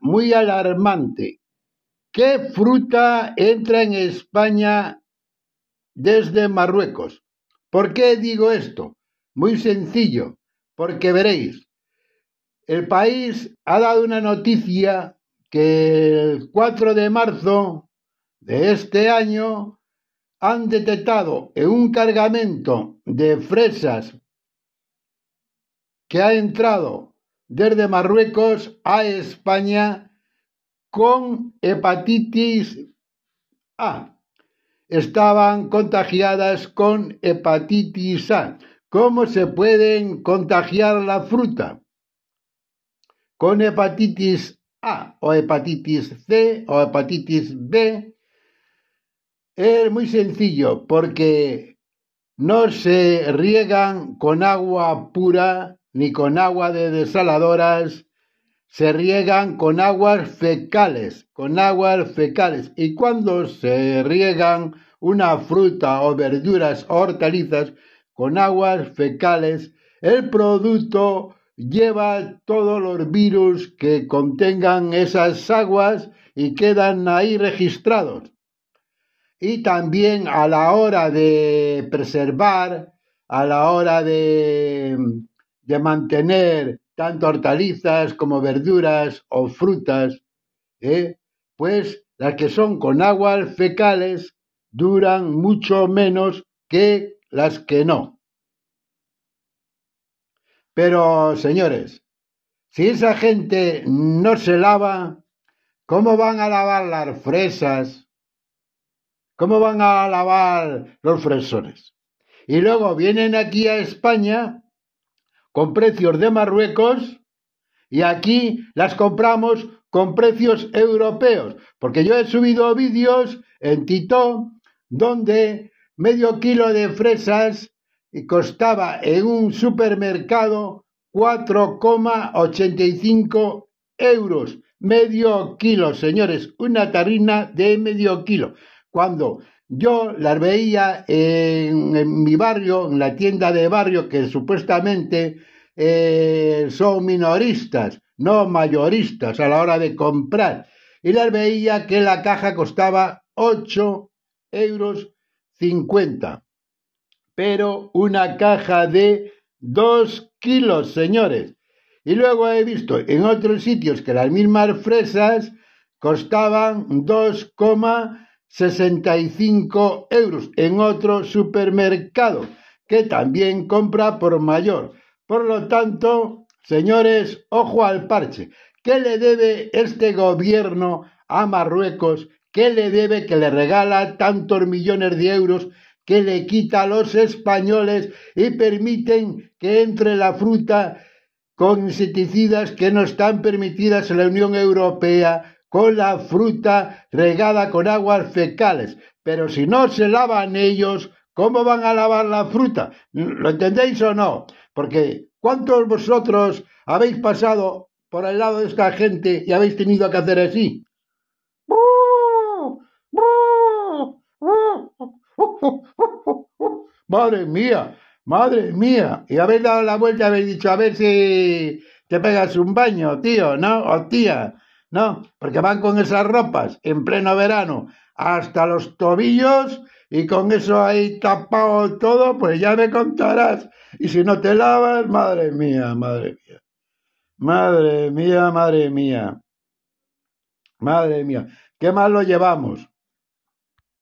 muy alarmante. ¿Qué fruta entra en España desde Marruecos? ¿Por qué digo esto? Muy sencillo, porque veréis, el país ha dado una noticia que el 4 de marzo de este año han detectado en un cargamento de fresas que ha entrado desde Marruecos a España con hepatitis A. Estaban contagiadas con hepatitis A. ¿Cómo se pueden contagiar la fruta? Con hepatitis A o hepatitis C o hepatitis B. Es muy sencillo porque no se riegan con agua pura ni con agua de desaladoras, se riegan con aguas fecales, con aguas fecales. Y cuando se riegan una fruta o verduras o hortalizas con aguas fecales, el producto lleva todos los virus que contengan esas aguas y quedan ahí registrados. Y también a la hora de preservar, a la hora de de mantener tanto hortalizas como verduras o frutas, ¿eh? pues las que son con aguas fecales duran mucho menos que las que no. Pero, señores, si esa gente no se lava, ¿cómo van a lavar las fresas? ¿Cómo van a lavar los fresones? Y luego vienen aquí a España con precios de Marruecos y aquí las compramos con precios europeos. Porque yo he subido vídeos en Tito donde medio kilo de fresas costaba en un supermercado 4,85 euros. Medio kilo, señores, una tarina de medio kilo. Cuando yo las veía en, mi barrio, en la tienda de barrio, que supuestamente eh, son minoristas, no mayoristas a la hora de comprar. Y las veía que la caja costaba ocho euros cincuenta, Pero una caja de 2 kilos, señores. Y luego he visto en otros sitios que las mismas fresas costaban 2, 65 euros en otro supermercado que también compra por mayor. Por lo tanto, señores, ojo al parche. ¿Qué le debe este gobierno a Marruecos? ¿Qué le debe que le regala tantos millones de euros que le quita a los españoles y permiten que entre la fruta con insecticidas que no están permitidas en la Unión Europea con la fruta regada con aguas fecales. Pero si no se lavan ellos, ¿cómo van a lavar la fruta? ¿Lo entendéis o no? Porque ¿cuántos vosotros habéis pasado por el lado de esta gente y habéis tenido que hacer así? Madre mía, madre mía. Y habéis dado la vuelta y habéis dicho, a ver si te pegas un baño, tío, ¿no? O oh, tía. ¿no? Porque van con esas ropas en pleno verano hasta los tobillos y con eso ahí tapado todo, pues ya me contarás. Y si no te lavas, madre mía, madre mía. Madre mía, madre mía. Madre mía. ¿Qué más lo llevamos?